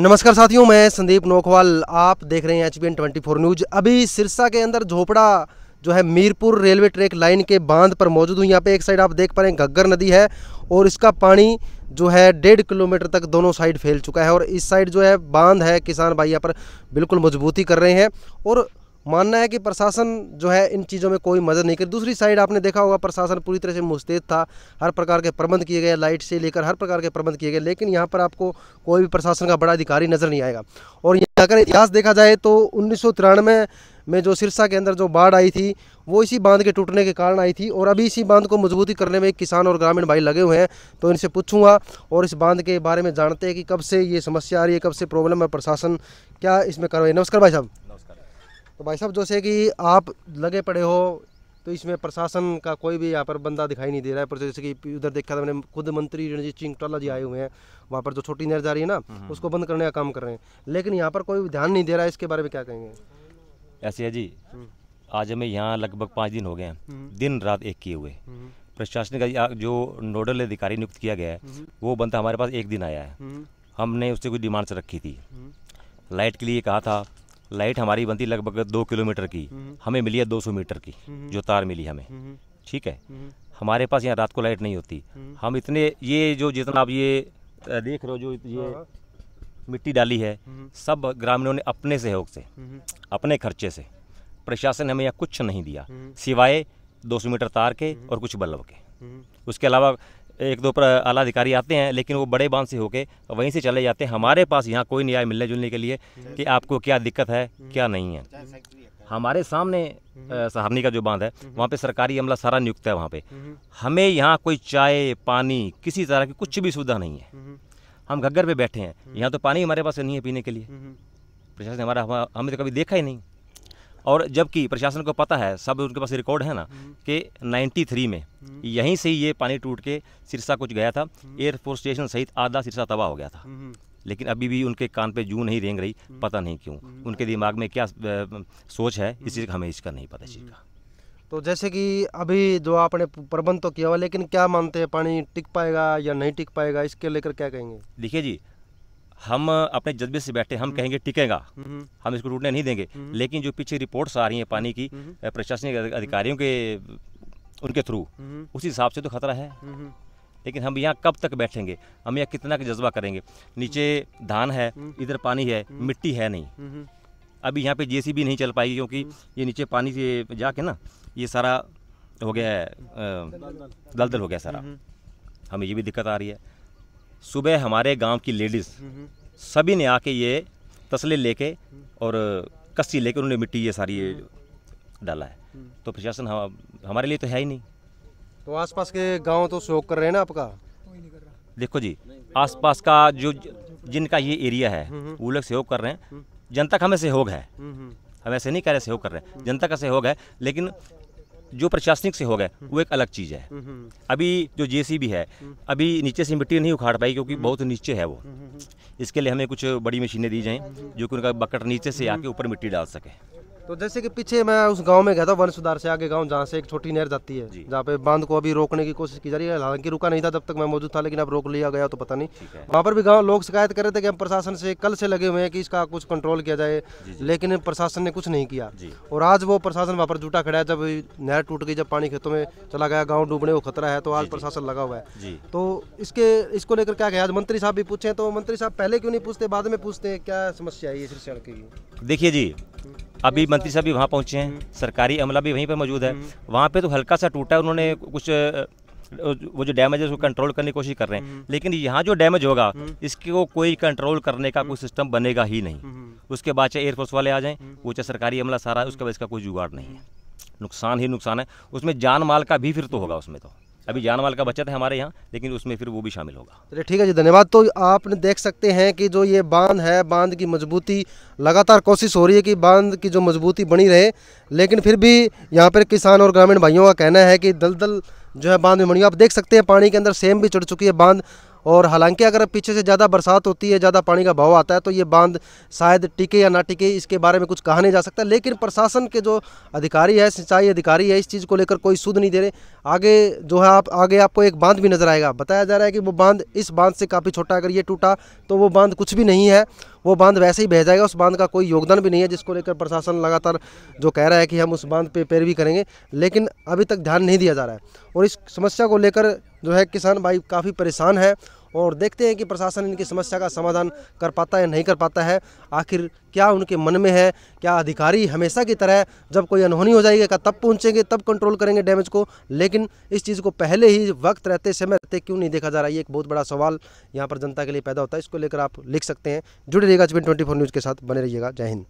नमस्कार साथियों मैं संदीप नोखवाल आप देख रहे हैं H N twenty four news अभी सिरसा के अंदर झोपड़ा जो है मीरपुर रेलवे ट्रैक लाइन के बांध पर मौजूद हूँ यहाँ पे एक साइड आप देख पा रहे हैं घग्गर नदी है और इसका पानी जो है डेढ़ किलोमीटर तक दोनों साइड फैल चुका है और इस साइड जो है बांध है किसान भाई यहाँ पर बिल्कुल मजबूती कर रहे हैं और मानना है कि प्रशासन जो है इन चीज़ों में कोई मदद नहीं करी दूसरी साइड आपने देखा होगा प्रशासन पूरी तरह से मुस्तैद था हर प्रकार के प्रबंध किए गए लाइट से लेकर हर प्रकार के प्रबंध किए गए लेकिन यहाँ पर आपको कोई भी प्रशासन का बड़ा अधिकारी नज़र नहीं आएगा और अगर इतिहास देखा जाए तो उन्नीस में जो सिरसा के अंदर जो बाढ़ आई थी वो इसी बांध के टूटने के कारण आई थी और अभी इसी बांध को मजबूती करने में किसान और ग्रामीण भाई लगे हुए हैं तो इनसे पूछूंगा और इस बांध के बारे में जानते हैं कि कब से ये समस्या आ रही है कब से प्रॉब्लम है प्रशासन क्या इसमें कार्रवाई नमस्कार भाई साहब तो भाई साहब जैसे कि आप लगे पड़े हो तो इसमें प्रशासन का कोई भी यहाँ पर बंदा दिखाई नहीं दे रहा है पर जैसे कि उधर देखा था मैंने खुद मंत्री रणजीत सिंह टोला जी आए हुए हैं वहाँ पर जो छोटी नहर जा रही है ना हम्म। उसको बंद करने का काम कर रहे हैं लेकिन यहाँ पर कोई ध्यान नहीं दे रहा है इसके बारे में क्या कहेंगे ऐसे है जी हम्म। आज हमें यहाँ लगभग पाँच दिन हो गए हैं हम्म। दिन रात एक किए हुए प्रशासन का जो नोडल अधिकारी नियुक्त किया गया है वो बंदा हमारे पास एक दिन आया है हमने उससे कुछ डिमांड्स रखी थी लाइट के लिए कहा था लाइट हमारी बनती लगभग दो किलोमीटर की हम्म, हम्म। हमें मिली है दो सौ मीटर की हम्म, जो तार मिली हमें ठीक है हमारे पास यहाँ रात को लाइट नहीं होती हम इतने ये जो जितना आप ये देख रहे हो जो ये हाँ, हाँ। मिट्टी डाली है सब ग्रामीणों ने अपने सहयोग से अपने खर्चे से प्रशासन ने हमें यहाँ कुछ नहीं दिया सिवाय सौ मीटर तार के और कुछ बल्ब के उसके अलावा एक दो पर आला अधिकारी आते हैं लेकिन वो बड़े बांध से होके वहीं से चले जाते हैं हमारे पास यहाँ कोई न्याय मिलने जुलने के लिए कि आपको क्या दिक्कत है क्या नहीं है हमारे सामने सहारनी का जो बांध है वहाँ पे सरकारी अमला सारा नियुक्त है वहाँ पे हमें यहाँ कोई चाय पानी किसी तरह की कुछ भी सुविधा नहीं है हम घग्गर पे बैठे हैं यहाँ तो पानी हमारे पास नहीं है पीने के लिए प्रशासन हमारा हमें तो कभी देखा ही नहीं और जबकि प्रशासन को पता है सब उनके पास रिकॉर्ड है ना हम्म। कि 93 में हम्म। यहीं से ही ये पानी टूट के सिरसा कुछ गया था एयरफोर्स हम्म। स्टेशन सहित आधा सिरसा तबाह हो गया था लेकिन अभी भी उनके कान पे जू नहीं रेंग रही पता नहीं क्यों उनके दिमाग में क्या सोच है इस चीज़ का हमें इसका नहीं पता चीज़ का तो जैसे कि अभी जो आपने प्रबंध तो किया हुआ लेकिन क्या मानते हैं पानी टिक पाएगा या नहीं टिक पाएगा इसके लेकर क्या कहेंगे देखिए जी हम अपने जज्बे से बैठे हम हम्म। कहेंगे टिकेगा हम्म। हम इसको टूटने नहीं देंगे हम्म। लेकिन जो पीछे रिपोर्ट्स आ रही हैं पानी की प्रशासनिक अधिकारियों के उनके थ्रू उसी हिसाब से तो खतरा है लेकिन हम यहाँ कब तक बैठेंगे हम यहाँ कितना का जज्बा करेंगे नीचे धान है इधर पानी है मिट्टी है नहीं अभी यहाँ पे जेसीबी नहीं चल पाएगी क्योंकि ये नीचे पानी से जाके ना ये सारा हो गया है दलदल हो गया सारा हमें ये भी दिक्कत आ रही है सुबह हमारे गांव की लेडीज़ सभी ने आके ये तसले लेके और कस्सी लेके उन्होंने मिट्टी ये सारी ये डाला है तो प्रशासन हम, हमारे लिए तो है ही नहीं तो आसपास के गांव तो शोक कर रहे हैं ना आपका देखो जी आसपास का जो जिनका ये एरिया है हम्म, हम्म। वो लोग सहयोग कर रहे हैं जनता का हमें सहयोग है हम्म, हम ऐसे नहीं कह रहे सहयोग कर रहे हैं जनता का सहयोग है लेकिन जो प्रशासनिक से हो गए हम्म। वो एक अलग चीज़ है हम्म, हम्म। अभी जो भी है अभी नीचे से मिट्टी नहीं उखाड़ पाई क्योंकि बहुत नीचे है वो इसके लिए हमें कुछ बड़ी मशीनें दी जाएं हाँ जो कि उनका बकट नीचे से आके ऊपर मिट्टी डाल सके तो जैसे कि पीछे मैं उस गांव में गया था वन सुधार से आगे गांव जहां से एक छोटी नहर जाती है जहाँ पे बांध को अभी रोकने की कोशिश की जा रही है हालांकि रुका नहीं था तब तक मैं मौजूद था लेकिन अब रोक लिया गया तो पता नहीं वहाँ पर भी गाँव लोग शिकायत कर रहे थे कि हम प्रशासन से कल से लगे हुए हैं कि इसका कुछ कंट्रोल किया जाए लेकिन प्रशासन ने कुछ नहीं किया और आज वो प्रशासन वहाँ पर जुटा खड़ा है जब नहर टूट गई जब पानी खेतों में चला गया गाँव डूबने को खतरा है तो आज प्रशासन लगा हुआ है तो इसके इसको लेकर क्या कहा आज मंत्री साहब भी पूछे तो मंत्री साहब पहले क्यों नहीं पूछते बाद में पूछते क्या समस्या है ये सड़क की देखिए जी अभी मंत्री साहब भी वहाँ पहुँचे हैं सरकारी अमला भी वहीं पर मौजूद है वहाँ पर तो हल्का सा टूटा है उन्होंने कुछ वो जो डैमेज है उसको कंट्रोल करने की कोशिश कर रहे हैं हम्म। लेकिन यहाँ जो डैमेज होगा हम्म। इसको कोई कंट्रोल करने का हम्म। कोई सिस्टम बनेगा ही नहीं उसके बाद चाहे एयरफोर्स वाले आ जाएं वो चाहे सरकारी अमला सारा है उसके बाद इसका कोई जुगाड़ नहीं है नुकसान ही नुकसान है उसमें जान माल का भी फिर तो होगा उसमें तो अभी जान माल का बचत है हमारे यहाँ लेकिन उसमें फिर वो भी शामिल होगा चलिए ठीक है जी धन्यवाद तो आपने देख सकते हैं कि जो ये बांध है बांध की मजबूती लगातार कोशिश हो रही है कि बांध की जो मजबूती बनी रहे लेकिन फिर भी यहाँ पर किसान और ग्रामीण भाइयों का कहना है कि दलदल जो है बांध में बनी आप देख सकते हैं पानी के अंदर सेम भी चढ़ चुकी है बांध और हालांकि अगर पीछे से ज़्यादा बरसात होती है ज़्यादा पानी का बहाव आता है तो ये बांध शायद टिके या ना टिके इसके बारे में कुछ कहा नहीं जा सकता लेकिन प्रशासन के जो अधिकारी है सिंचाई अधिकारी है इस चीज़ को लेकर कोई सुध नहीं दे रहे आगे जो है आप आगे आपको एक बांध भी नज़र आएगा बताया जा रहा है कि वो बांध इस बांध से काफ़ी छोटा अगर ये टूटा तो वो बांध कुछ भी नहीं है वो बांध वैसे ही बह जाएगा उस बांध का कोई योगदान भी नहीं है जिसको लेकर प्रशासन लगातार जो कह रहा है कि हम उस बांध पे पैरवी करेंगे लेकिन अभी तक ध्यान नहीं दिया जा रहा है और इस समस्या को लेकर जो है किसान भाई काफ़ी परेशान है और देखते हैं कि प्रशासन इनकी समस्या का समाधान कर पाता है नहीं कर पाता है आखिर क्या उनके मन में है क्या अधिकारी हमेशा की तरह जब कोई अनहोनी हो जाएगी तब पहुंचेंगे तब कंट्रोल करेंगे डैमेज को लेकिन इस चीज़ को पहले ही वक्त रहते समय रहते क्यों नहीं देखा जा रहा है ये एक बहुत बड़ा सवाल यहाँ पर जनता के लिए पैदा होता है इसको लेकर आप लिख सकते हैं जुड़े रहिएगा ट्वेंटी न्यूज़ के साथ बने रहिएगा जय हिंद